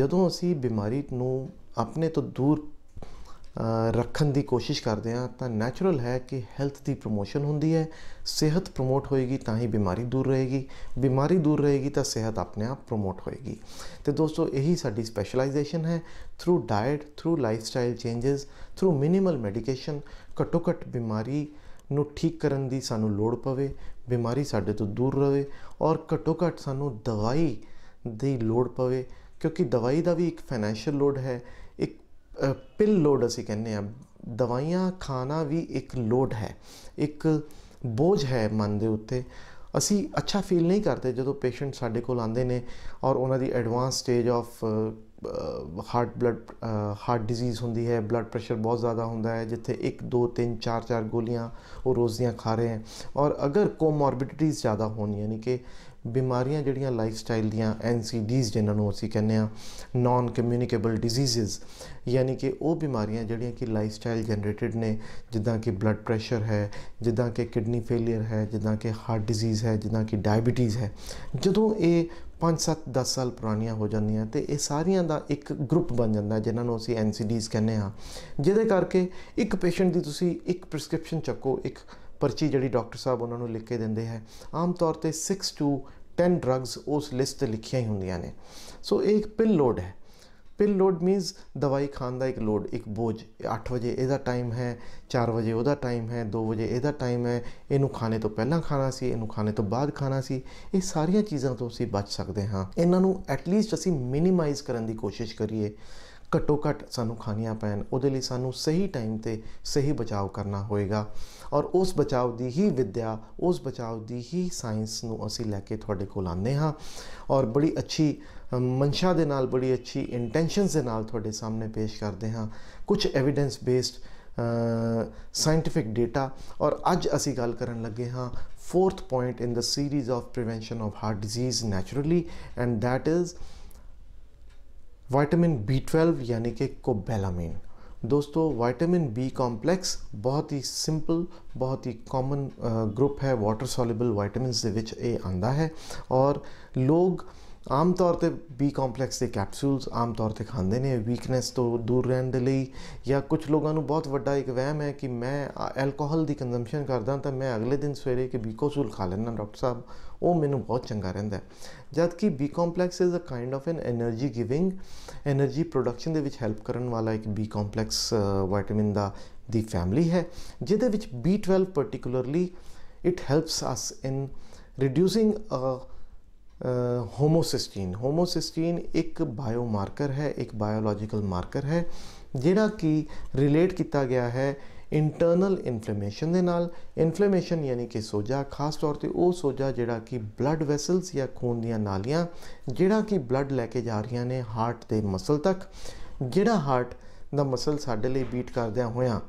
ਜਦੋਂ ਅਸੀਂ ਬਿਮਾਰੀ ਨੂੰ ਆਪਣੇ ਤੋਂ ਦੂਰ ਰੱਖਣ ਦੀ ਕੋਸ਼ਿਸ਼ ਕਰਦੇ ਹਾਂ ਤਾਂ ਨੈਚੁਰਲ ਹੈ ਕਿ ਹੈਲਥ ਦੀ ਪ੍ਰੋਮੋਸ਼ਨ ਹੁੰਦੀ ਹੈ ਸਿਹਤ ਪ੍ਰੋਮੋਟ ਹੋਏਗੀ ਤਾਂ ਹੀ ਬਿਮਾਰੀ ਦੂਰ ਰਹੇਗੀ ਬਿਮਾਰੀ ਦੂਰ ਰਹੇਗੀ ਤਾਂ ਸਿਹਤ ਆਪਣੇ ਆਪ ਪ੍ਰੋਮੋਟ ਹੋਏਗੀ ਤੇ ਦੋਸਤੋ ਇਹੀ ਸਾਡੀ ਸਪੈਸ਼ਲਾਈਜੇਸ਼ਨ ਹੈ through diet through lifestyle changes through minimal medication ਘੱਟੋ ਘੱਟ ਬਿਮਾਰੀ ਨੂੰ ਠੀਕ ਕਰਨ ਦੀ ਸਾਨੂੰ ਲੋੜ ਪਵੇ ਬਿਮਾਰੀ ਸਾਡੇ ਤੋਂ ਦੂਰ ਰਹੇ ਔਰ ਘੱਟੋ ਘੱਟ ਸਾਨੂੰ ਦਵਾਈ ਦੀ ਲੋੜ ਪਵੇ ਕਿਉਂਕਿ ਦਵਾਈ ਦਾ ਵੀ ਇੱਕ ਫਾਈਨੈਂਸ਼ੀਅਲ ਲੋਡ ਹੈ ਇੱਕ ਪਿਲ ਲੋਡ ਅਸੀਂ ਕਹਿੰਦੇ ਆ ਦਵਾਈਆਂ ਖਾਣਾ ਵੀ ਇੱਕ ਲੋਡ ਹੈ ਇੱਕ ਬੋਝ ਹੈ ਮਨ ਦੇ ਉੱਤੇ ਅਸੀਂ ਅੱਛਾ ਫੀਲ ਨਹੀਂ ਕਰਦੇ ਜਦੋਂ ਪੇਸ਼ੈਂਟ ਸਾਡੇ ਕੋਲ ਆਉਂਦੇ ਨੇ ਔਰ ਉਹਨਾਂ ਦੀ advance stage of heart blood heart disease ਹੁੰਦੀ ਹੈ ਬਲੱਡ ਪ੍ਰੈਸ਼ਰ ਬਹੁਤ ਜ਼ਿਆਦਾ ਹੁੰਦਾ ਹੈ ਜਿੱਥੇ 1 2 3 4 4 ਗੋਲੀਆਂ ਉਹ ਰੋਜ਼ ਦੀਆਂ ਖਾ ਰਹੇ ਹਨ ਔਰ ਅਗਰ ਕੋਮੋਰਬਿਡਿਟੀਜ਼ ਜ਼ਿਆਦਾ ਹੋਣ ਯਾਨੀ ਕਿ ਬਿਮਾਰੀਆਂ ਜਿਹੜੀਆਂ ਲਾਈਫ ਸਟਾਈਲ ਦੀਆਂ ਐਨਸੀਡੀਜ਼ ਜਿਨ੍ਹਾਂ ਨੂੰ ਅਸੀਂ ਕਹਿੰਦੇ ਆ ਨਾਨ ਕਮਿਊਨੀਕੇਬਲ ਡਿਜ਼ੀਜ਼ਸ ਯਾਨੀ ਕਿ ਉਹ ਬਿਮਾਰੀਆਂ ਜਿਹੜੀਆਂ ਕਿ ਲਾਈਫ ਸਟਾਈਲ ਜਨਰੇਟਡ ਨੇ ਜਿੱਦਾਂ ਕਿ ਬਲੱਡ ਪ੍ਰੈਸ਼ਰ ਹੈ ਜਿੱਦਾਂ ਕਿ ਕਿਡਨੀ ਫੇਲਿਅਰ ਹੈ ਜਿੱਦਾਂ ਕਿ ਹਾਰਟ ਡਿਜ਼ੀਜ਼ ਹੈ ਜਿੱਦਾਂ ਕਿ ਡਾਇਬੀਟੀਜ਼ ਹੈ ਜਦੋਂ ਇਹ 5-7 10 ਸਾਲ ਪੁਰਾਣੀਆਂ ਹੋ ਜਾਂਦੀਆਂ ਤੇ ਇਹ ਸਾਰੀਆਂ ਦਾ ਇੱਕ ਗਰੁੱਪ ਬਣ ਜਾਂਦਾ ਜਿਨ੍ਹਾਂ ਨੂੰ ਅਸੀਂ ਐਨਸੀਡੀਜ਼ ਕਹਿੰਦੇ ਆ ਜਿਹਦੇ ਕਰਕੇ ਇੱਕ ਪੇਸ਼ੈਂਟ ਦੀ ਤੁਸੀਂ ਇੱਕ ਪ੍ਰਿਸਕ੍ਰਿਪਸ਼ਨ ਚੱਕੋ ਇੱਕ ਪਰਚੀ ਜਿਹੜੀ ਡਾਕਟਰ ਸਾਹਿਬ ਉਹਨਾਂ ਨੂੰ ਲਿਖ ਕੇ ਦਿੰਦੇ ਹੈ ਆਮ ਤੌਰ ਤੇ 6 ਟੂ 10 ਡਰੱਗਸ ਉਸ ਲਿਸਟ ਤੇ ਲਿਖੀਆਂ ਹੀ ਹੁੰਦੀਆਂ ਨੇ ਸੋ ਇੱਕ ਪਿਲ ਲੋਡ ਹੈ ਪਿਲ ਲੋਡ ਮੀਨਸ ਦਵਾਈ ਖਾਣ ਦਾ ਇੱਕ ਲੋਡ ਇੱਕ ਬੋਝ 8 ਵਜੇ ਇਹਦਾ ਟਾਈਮ ਹੈ 4 ਵਜੇ ਉਹਦਾ ਟਾਈਮ ਹੈ 2 ਵਜੇ ਇਹਦਾ ਟਾਈਮ ਹੈ ਇਹਨੂੰ ਖਾਣੇ ਤੋਂ ਪਹਿਲਾਂ ਖਾਣਾ ਸੀ ਇਹਨੂੰ ਖਾਣੇ ਤੋਂ ਬਾਅਦ ਖਾਣਾ ਸੀ ਇਹ ਸਾਰੀਆਂ ਚੀਜ਼ਾਂ ਤੋਂ ਅਸੀਂ ਬਚ ਸਕਦੇ ਹਾਂ ਇਹਨਾਂ ਨੂੰ ਐਟਲੀਸਟ ਅਸੀਂ ਮਿਨੀਮਾਈਜ਼ ਕਰਨ ਦੀ ਕੋਸ਼ਿਸ਼ ਕਰੀਏ ਘੱਟੋ ਘੱਟ ਸਾਨੂੰ ਖਾਣੀਆਂ ਪੈਣ ਉਹਦੇ ਲਈ ਸਾਨੂੰ ਸਹੀ ਟਾਈਮ ਤੇ ਸਹੀ ਬਚਾਅ ਕਰਨਾ ਹੋਏਗਾ ਔਰ ਉਸ ਬਚਾਅ ਦੀ ਹੀ ਵਿਦਿਆ ਉਸ ਬਚਾਅ ਦੀ ਹੀ ਸਾਇੰਸ ਨੂੰ ਅਸੀਂ ਲੈ ਕੇ ਤੁਹਾਡੇ ਕੋਲ ਆਨੇ ਹਾਂ ਔਰ ਬੜੀ ਅੱਛੀ ਮਨਸ਼ਾ ਦੇ ਨਾਲ ਬੜੀ ਅੱਛੀ ਇੰਟੈਂਸ਼ਨਸ ਦੇ ਨਾਲ ਤੁਹਾਡੇ ਸਾਹਮਣੇ ਪੇਸ਼ ਕਰਦੇ ਹਾਂ ਕੁਝ ਐਵੀਡੈਂਸ ਬੇਸਡ ਸਾਇੰਟਿਫਿਕ ਡਾਟਾ ਔਰ ਅੱਜ ਅਸੀਂ ਗੱਲ ਕਰਨ ਲੱਗੇ ਹਾਂ fourth point in the series of prevention of heart disease naturally and that is vitamin B twelve यानी कि कोबेलामिन दोस्तों वाइटामिन बी कॉम्प्लेक्स बहुत ही सिंपल बहुत ही कॉमन ग्रुप है वाटर सॉल्युबल वाइटामिन के विच ए आंदा है और लोग ਆਮ ਤੌਰ ਤੇ ਬੀ ਕੰਪਲੈਕਸ ਦੇ ਕੈਪਸੂਲਸ ਆਮ ਤੌਰ ਤੇ ਖਾਂਦੇ ਨੇ ਵੀਕਨੈਸ ਤੋਂ ਦੂਰ ਰਹਿਣ ਦੇ ਲਈ ਜਾਂ ਕੁਝ ਲੋਕਾਂ ਨੂੰ ਬਹੁਤ ਵੱਡਾ ਇੱਕ ਵਹਿਮ ਹੈ ਕਿ ਮੈਂ ਐਲਕੋਹਲ ਦੀ ਕੰਜ਼ੰਪਸ਼ਨ ਕਰਦਾ ਤਾਂ ਮੈਂ ਅਗਲੇ ਦਿਨ ਸਵੇਰੇ ਬੀ ਬੀਕੋਸੂਲ ਖਾ ਲੈਣਾ ਡਾਕਟਰ ਸਾਹਿਬ ਉਹ ਮੈਨੂੰ ਬਹੁਤ ਚੰਗਾ ਰਹਿੰਦਾ ਜਦ ਕਿ B complex is a kind of an energy giving energy production ਦੇ ਵਿੱਚ ਹੈਲਪ ਕਰਨ ਵਾਲਾ ਇੱਕ ਬੀ ਕੰਪਲੈਕਸ ਵਿਟਾਮਿਨ ਦਾ ਦੀ ਫੈਮਿਲੀ ਹੈ ਜਿਹਦੇ ਵਿੱਚ B 12 particularly it helps us in reducing a homocysteine homocysteine ਇੱਕ ਬਾਇਓਮਾਰਕਰ ਹੈ ਇੱਕ ਬਾਇਓਲੋਜੀਕਲ ਮਾਰਕਰ ਹੈ ਜਿਹੜਾ ਕਿ ਰਿਲੇਟ ਕੀਤਾ ਗਿਆ ਹੈ ਇੰਟਰਨਲ ਇਨਫਲੇਮੇਸ਼ਨ ਦੇ ਨਾਲ ਇਨਫਲੇਮੇਸ਼ਨ ਯਾਨੀ ਕਿ ਸੋਜਾ ਖਾਸ ਤੌਰ ਤੇ ਉਹ ਸੋਜਾ ਜਿਹੜਾ ਕਿ ਬਲੱਡ ਵੈਸਲਸ ਜਾਂ ਖੂਨ ਦੀਆਂ ਨਾਲੀਆਂ ਜਿਹੜਾ ਕਿ ਬਲੱਡ ਲੈ ਕੇ ਜਾ ਰਹੀਆਂ ਨੇ ਹਾਰਟ ਦੇ ਮਸਲ ਤੱਕ ਜਿਹੜਾ ਹਾਰਟ ਦਾ ਮਸਲ ਸਾਡੇ ਲਈ ਬੀਟ ਕਰਦਿਆਂ ਹੋਇਆਂ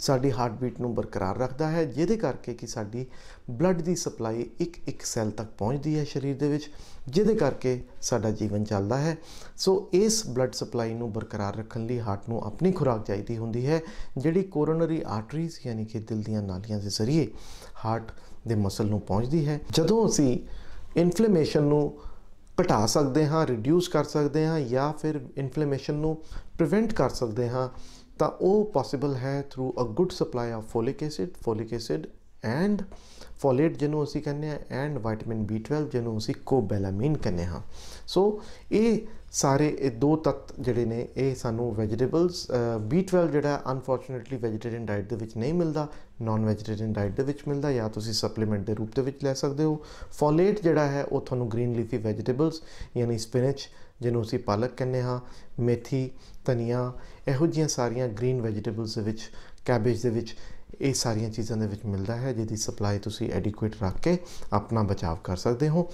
ਸਾਡੀ ਹਾਰਟ ਬੀਟ ਨੂੰ ਬਰਕਰਾਰ ਰੱਖਦਾ ਹੈ ਜਿਹਦੇ ਕਰਕੇ ਕਿ ਸਾਡੀ ਬਲੱਡ ਦੀ ਸਪਲਾਈ ਇੱਕ ਇੱਕ ਸੈੱਲ ਤੱਕ ਪਹੁੰਚਦੀ ਹੈ ਸਰੀਰ ਦੇ ਵਿੱਚ ਜਿਹਦੇ ਕਰਕੇ ਸਾਡਾ ਜੀਵਨ ਚੱਲਦਾ ਹੈ ਸੋ ਇਸ ਬਲੱਡ ਸਪਲਾਈ ਨੂੰ ਬਰਕਰਾਰ ਰੱਖਣ ਲਈ ਹਾਰਟ ਨੂੰ ਆਪਣੀ ਖੁਰਾਕ ਚਾਹੀਦੀ ਹੁੰਦੀ ਹੈ ਜਿਹੜੀ ਕੋਰੋਨਰੀ ਆਰਟਰੀਜ਼ ਯਾਨੀ ਕਿ ਦਿਲ ਦੀਆਂ ਨਾਲੀਆਂ ਦੇ ਜ਼ਰੀਏ ਹਾਰਟ ਦੇ ਮਸਲ ਨੂੰ ਪਹੁੰਚਦੀ ਹੈ ਜਦੋਂ ਅਸੀਂ ਇਨਫਲੇਮੇਸ਼ਨ ਨੂੰ ਘਟਾ ਸਕਦੇ ਹਾਂ ਰਿਡਿਊਸ ਕਰ ਸਕਦੇ ਹਾਂ ਜਾਂ ਫਿਰ ਇਨਫਲੇਮੇਸ਼ਨ ਨੂੰ ਪ੍ਰੀਵੈਂਟ ਕਰ ਸਕਦੇ ਹਾਂ ਤਾਂ ਉਹ ਪੋਸੀਬਲ ਹੈ through a good supply of folic acid folic acid and folate ਜਿਹਨੂੰ ਅਸੀਂ ਕਹਿੰਦੇ ਆ ਐਂਡ ਵਿਟਾਮਿਨ B12 ਜਿਹਨੂੰ ਅਸੀਂ ਕੋਬੈਲਾਮਿਨ ਕਹਿੰਦੇ ਹਾਂ ਸੋ ਇਹ ਸਾਰੇ ਇਹ ਦੋ ਤੱਤ ਜਿਹੜੇ ਨੇ ਇਹ ਸਾਨੂੰ ਵੈਜੀਟੇਬਲਸ B12 ਜਿਹੜਾ ਅਨਫੋਰਚੂਨੇਟਲੀ ਵੈਜੀਟੇਰੀਅਨ ਡਾਈਟ ਦੇ ਵਿੱਚ ਨਹੀਂ ਮਿਲਦਾ ਨਾਨ ਵੈਜੀਟੇਰੀਅਨ ਡਾਈਟ ਦੇ ਵਿੱਚ ਮਿਲਦਾ ਜਾਂ ਤੁਸੀਂ ਸਪਲੀਮੈਂਟ ਦੇ ਰੂਪ ਦੇ ਵਿੱਚ ਲੈ ਸਕਦੇ ਹੋ ਫੋਲੇਟ ਜਿਹੜਾ ਹੈ ਉਹ ਤੁਹਾਨੂੰ ਗ੍ਰੀਨ ਲੀਫੀ ਵੈਜੀਟੇਬਲਸ ਯਾਨੀ ਸਪਿਨਚ ਜਿਹਨੂੰ ਅਸੀਂ ਪਾਲਕ ਕਹਿੰਦੇ ਹਾਂ ਮੇਥੀ ਧਨੀਆ ਇਹੋ ਜੀਆਂ ਸਾਰੀਆਂ ਗ੍ਰੀਨ ਵੈਜੀਟੇਬਲਸ ਦੇ ਵਿੱਚ ਕੈਬੇਜ ਦੇ ਵਿੱਚ ਇਹ ਸਾਰੀਆਂ ਚੀਜ਼ਾਂ ਦੇ ਵਿੱਚ ਮਿਲਦਾ ਹੈ ਜਿਹਦੀ ਸਪਲਾਈ ਤੁਸੀਂ ਐਡਿਕੁਏਟ ਰੱਖ ਕੇ ਆਪਣਾ ਬਚਾਅ ਕਰ ਸਕਦੇ ਹੋ